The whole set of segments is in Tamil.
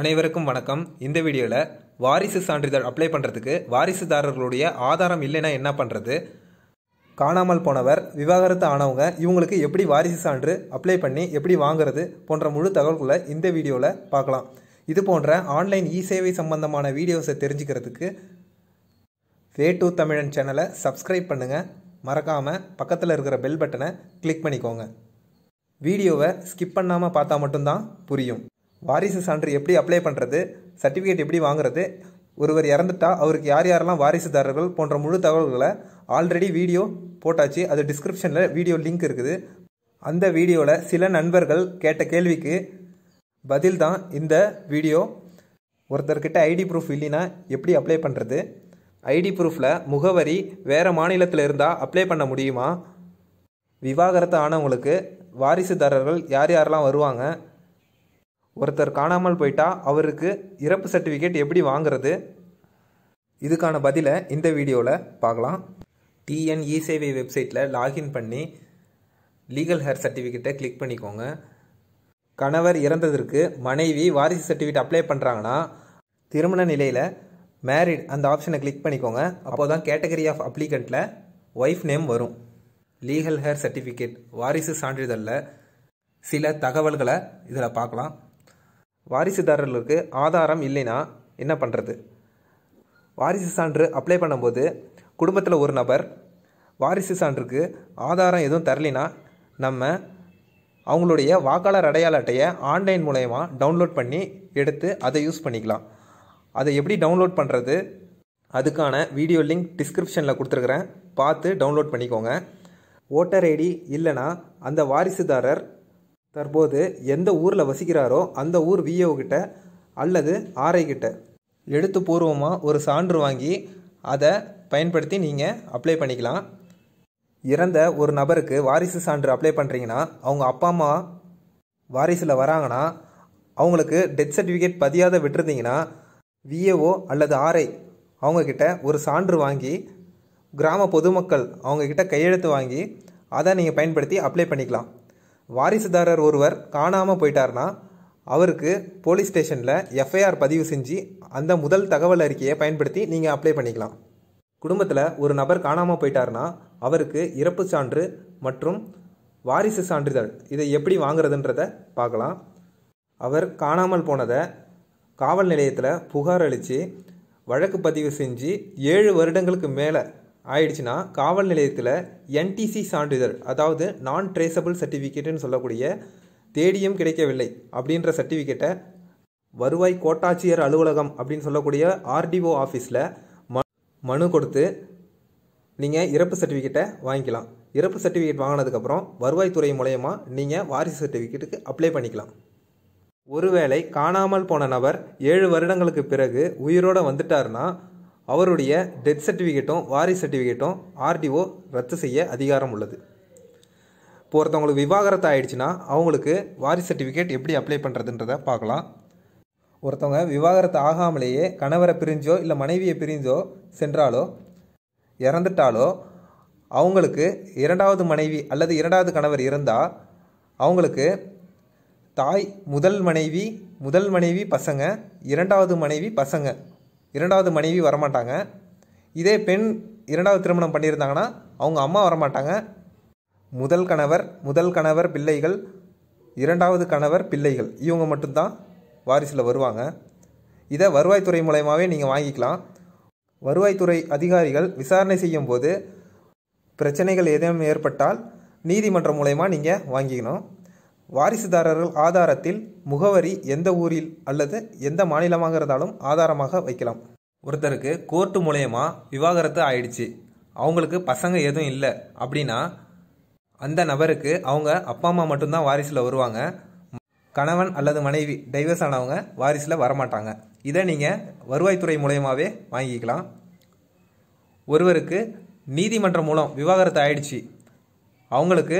அனைவருக்கும் வணக்கம் இந்த வீடியோவில் வாரிசு சான்றிதழ் அப்ளை பண்ணுறதுக்கு வாரிசுதாரர்களுடைய ஆதாரம் இல்லைன்னா என்ன பண்ணுறது காணாமல் போனவர் விவாகரத்து ஆனவங்க இவங்களுக்கு எப்படி வாரிசு சான்று அப்ளை பண்ணி எப்படி வாங்குறது போன்ற முழு தகவல்களை இந்த வீடியோவில் பார்க்கலாம் இது போன்ற ஆன்லைன் இ சேவை சம்பந்தமான வீடியோஸை தெரிஞ்சுக்கிறதுக்கு வே டூ தமிழன் சேனலை சப்ஸ்கிரைப் பண்ணுங்கள் மறக்காமல் பக்கத்தில் இருக்கிற பெல் பட்டனை கிளிக் பண்ணிக்கோங்க வீடியோவை ஸ்கிப் பண்ணாமல் பார்த்தா மட்டும்தான் புரியும் வாரிசு சான்று எப்படி அப்ளை பண்ணுறது சர்டிஃபிகேட் எப்படி வாங்குறது ஒருவர் இறந்துட்டா அவருக்கு யார் யாரெல்லாம் வாரிசுதாரர்கள் போன்ற முழு தகவல்களை ஆல்ரெடி வீடியோ போட்டாச்சு அது டிஸ்கிரிப்ஷனில் வீடியோ லிங்க் இருக்குது அந்த வீடியோவில் சில நண்பர்கள் கேட்ட கேள்விக்கு பதில் தான் இந்த வீடியோ ஒருத்தர்கிட்ட ஐடி ப்ரூஃப் இல்லைன்னா எப்படி அப்ளை பண்ணுறது ஐடி ப்ரூஃபில் முகவரி வேறு மாநிலத்தில் இருந்தால் அப்ளை பண்ண முடியுமா விவாகரத்து ஆனவங்களுக்கு வாரிசுதாரர்கள் யார் யாரெல்லாம் வருவாங்க ஒருத்தர் காணாமல் போயிட்டால் அவருக்கு இறப்பு சர்டிஃபிகேட் எப்படி வாங்குறது இதுக்கான பதிலை இந்த வீடியோவில் பார்க்கலாம் டிஎன்இ e சேவை வெப்சைட்டில் லாகின் பண்ணி லீகல் ஹேர் சர்டிஃபிகேட்டை கிளிக் பண்ணிக்கோங்க கணவர் இறந்ததற்கு மனைவி வாரிசு சர்டிஃபிகேட் அப்ளை பண்ணுறாங்கன்னா திருமண நிலையில் மேரிட் அந்த ஆப்ஷனை கிளிக் பண்ணிக்கோங்க அப்போ தான் கேட்டகரி ஆஃப் அப்ளிகண்ட்டில் ஒய்ஃப் நேம் வரும் லீகல் ஹேர் சர்டிஃபிகேட் வாரிசு சான்றிதழில் சில தகவல்களை இதில் பார்க்கலாம் வாரிசுதாரர்களுக்கு ஆதாரம் இல்லைன்னா என்ன பண்ணுறது வாரிசு சான்று அப்ளை பண்ணும்போது குடும்பத்தில் ஒரு நபர் வாரிசு சான்றுக்கு ஆதாரம் எதுவும் தரலினா நம்ம அவங்களுடைய வாக்காளர் அடையாள அட்டையை ஆன்லைன் மூலயமா டவுன்லோட் பண்ணி எடுத்து அதை யூஸ் பண்ணிக்கலாம் அதை எப்படி டவுன்லோட் பண்ணுறது அதுக்கான வீடியோ லிங்க் டிஸ்கிரிப்ஷனில் கொடுத்துருக்குறேன் பார்த்து டவுன்லோட் பண்ணிக்கோங்க ஓட்டர் ஐடி இல்லைனா அந்த வாரிசுதாரர் தற்போது எந்த ஊரில் வசிக்கிறாரோ அந்த ஊர் விஏஓ கிட்ட அல்லது ஆர்ஐ கிட்ட எழுத்துப்பூர்வமாக ஒரு சான்று வாங்கி அதை பயன்படுத்தி நீங்கள் அப்ளை பண்ணிக்கலாம் இறந்த ஒரு நபருக்கு வாரிசு சான்று அப்ளை பண்ணுறீங்கன்னா அவங்க அப்பா அம்மா வாரிசில் வராங்கன்னா அவங்களுக்கு டெத் சர்டிஃபிகேட் பதியாத விட்டுருந்தீங்கன்னா விஏஓ அல்லது ஆர்ஐ அவங்கக்கிட்ட ஒரு சான்று வாங்கி கிராம பொதுமக்கள் அவங்கக்கிட்ட கையெழுத்து வாங்கி அதை நீங்கள் பயன்படுத்தி அப்ளை பண்ணிக்கலாம் வாரிசுதாரர் ஒருவர் காணாமல் போயிட்டார்னா அவருக்கு போலீஸ் ஸ்டேஷனில் எஃப்ஐஆர் பதிவு செஞ்சு அந்த முதல் தகவல் அறிக்கையை பயன்படுத்தி நீங்கள் அப்ளை பண்ணிக்கலாம் குடும்பத்தில் ஒரு நபர் காணாமல் போயிட்டார்னா அவருக்கு இறப்பு சான்று மற்றும் வாரிசு சான்றிதழ் இதை எப்படி வாங்குறதுன்றத பார்க்கலாம் அவர் காணாமல் போனதை காவல் நிலையத்தில் புகார் அளித்து வழக்கு பதிவு செஞ்சு ஏழு வருடங்களுக்கு மேலே ஆயிடுச்சுன்னா காவல் நிலையத்தில் என்டிசி சான்றிதழ் அதாவது நான் ட்ரேசபிள் சர்டிஃபிகேட்டுன்னு சொல்லக்கூடிய தேடியும் கிடைக்கவில்லை அப்படின்ற சர்டிஃபிகேட்டை வருவாய் கோட்டாட்சியர் அலுவலகம் அப்படின்னு சொல்லக்கூடிய ஆர்டிஓ ஆஃபீஸில் ம மனு கொடுத்து நீங்கள் இறப்பு சர்டிஃபிகேட்டை வாங்கிக்கலாம் இறப்பு சர்டிஃபிகேட் வாங்கினதுக்கப்புறம் வருவாய்த்துறை மூலயமா நீங்கள் வாரிசு சர்டிஃபிகேட்டுக்கு அப்ளை பண்ணிக்கலாம் ஒருவேளை காணாமல் போன நபர் ஏழு வருடங்களுக்கு பிறகு உயிரோடு வந்துட்டாருன்னா அவருடைய டெத் சர்டிஃபிகேட்டும் வாரிஸ் சர்டிஃபிகேட்டும் ஆர்டிஓ ரத்து செய்ய அதிகாரம் உள்ளது இப்போ ஒருத்தவங்களுக்கு விவாகரத்து ஆகிடுச்சுன்னா அவங்களுக்கு வாரிஸ் சர்டிஃபிகேட் எப்படி அப்ளை பண்ணுறதுன்றதை பார்க்கலாம் ஒருத்தவங்க விவாகரத்து ஆகாமலேயே கணவரை பிரிஞ்சோ இல்லை மனைவியை பிரிஞ்சோ சென்றாலோ இறந்துட்டாலோ அவங்களுக்கு இரண்டாவது மனைவி அல்லது இரண்டாவது கணவர் இருந்தால் அவங்களுக்கு தாய் முதல் மனைவி முதல் மனைவி பசங்க இரண்டாவது மனைவி பசங்க இரண்டாவது மனைவி வரமாட்டாங்க இதே பெண் இரண்டாவது திருமணம் பண்ணியிருந்தாங்கன்னா அவங்க அம்மா வரமாட்டாங்க முதல் கணவர் முதல் கணவர் பிள்ளைகள் இரண்டாவது கணவர் பிள்ளைகள் இவங்க மட்டும்தான் வாரிசில் வருவாங்க இதை வருவாய்த்துறை மூலயமாவே நீங்கள் வாங்கிக்கலாம் வருவாய்த்துறை அதிகாரிகள் விசாரணை செய்யும் போது பிரச்சனைகள் ஏதேனும் ஏற்பட்டால் நீதிமன்றம் மூலயமா நீங்கள் வாங்கிக்கணும் வாரிசுதாரர்கள் ஆதாரத்தில் முகவரி எந்த ஊரில் அல்லது எந்த மாநிலமாக இருந்தாலும் ஆதாரமாக வைக்கலாம் ஒருத்தருக்கு கோர்ட்டு மூலயமா விவாகரத்து ஆயிடுச்சு அவங்களுக்கு பசங்க எதுவும் இல்லை அப்படின்னா அந்த நபருக்கு அவங்க அப்பா அம்மா மட்டும்தான் வாரிசில் வருவாங்க கணவன் அல்லது மனைவி டைவர்ஸ் ஆனவங்க வாரிசில் வரமாட்டாங்க இதை நீங்கள் வருவாய்த்துறை மூலயமாவே வாங்கிக்கலாம் ஒருவருக்கு நீதிமன்றம் மூலம் விவாகரத்து ஆயிடுச்சு அவங்களுக்கு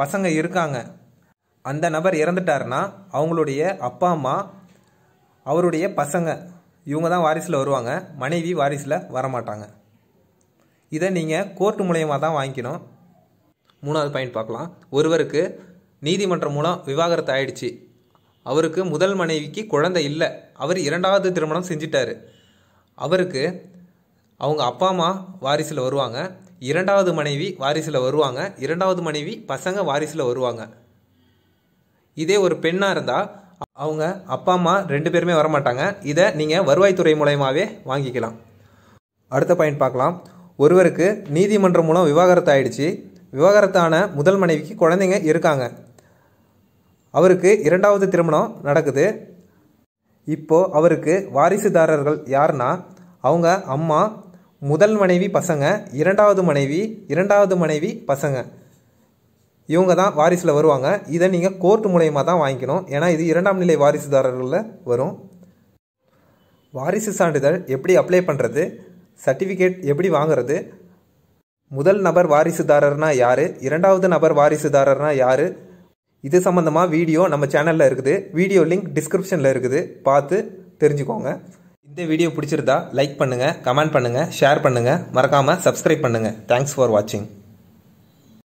பசங்க இருக்காங்க அந்த நபர் இறந்துட்டாருன்னா அவங்களுடைய அப்பா அம்மா அவருடைய பசங்க இவங்க தான் வாரிசில் வருவாங்க மனைவி வாரிசில் வரமாட்டாங்க இதை நீங்கள் கோர்ட்டு மூலயமா தான் வாங்கிக்கணும் மூணாவது பாயிண்ட் பார்க்கலாம் ஒருவருக்கு நீதிமன்றம் மூலம் விவாகரத்து ஆயிடுச்சு அவருக்கு முதல் மனைவிக்கு குழந்தை இல்லை அவர் இரண்டாவது திருமணம் செஞ்சிட்டாரு அவருக்கு அவங்க அப்பா அம்மா வாரிசில் வருவாங்க இரண்டாவது மனைவி வாரிசில் வருவாங்க இரண்டாவது மனைவி பசங்க வாரிசில் வருவாங்க இதே ஒரு பெண்ணாக இருந்தால் அவங்க அப்பா அம்மா ரெண்டு பேருமே வரமாட்டாங்க இதை நீங்கள் வருவாய்த்துறை மூலயமாவே வாங்கிக்கலாம் அடுத்த பாயிண்ட் பார்க்கலாம் ஒருவருக்கு நீதிமன்றம் மூலம் விவாகரத்து ஆயிடுச்சு விவாகரத்தான முதல் மனைவிக்கு குழந்தைங்க இருக்காங்க அவருக்கு இரண்டாவது திருமணம் நடக்குது இப்போது அவருக்கு வாரிசுதாரர்கள் யாருன்னா அவங்க அம்மா முதல் மனைவி பசங்க இரண்டாவது மனைவி இரண்டாவது மனைவி பசங்க இவங்க தான் வாரிசில் வருவாங்க இதை நீங்கள் கோர்ட்டு மூலயமா தான் வாங்கிக்கணும் ஏன்னா இது இரண்டாம் நிலை வாரிசுதாரர்களில் வரும் வாரிசு சான்றிதழ் எப்படி அப்ளை பண்ணுறது சர்டிஃபிகேட் எப்படி வாங்குறது முதல் நபர் வாரிசுதாரர்னா யார் இரண்டாவது நபர் வாரிசுதாரர்னா யார் இது சம்மந்தமாக வீடியோ நம்ம சேனலில் இருக்குது வீடியோ லிங்க் டிஸ்கிரிப்ஷனில் இருக்குது பார்த்து தெரிஞ்சுக்கோங்க இந்த வீடியோ பிடிச்சிருந்தா லைக் பண்ணுங்கள் கமெண்ட் பண்ணுங்கள் ஷேர் பண்ணுங்கள் மறக்காமல் சப்ஸ்கிரைப் பண்ணுங்கள் தேங்க்ஸ் ஃபார் வாட்சிங்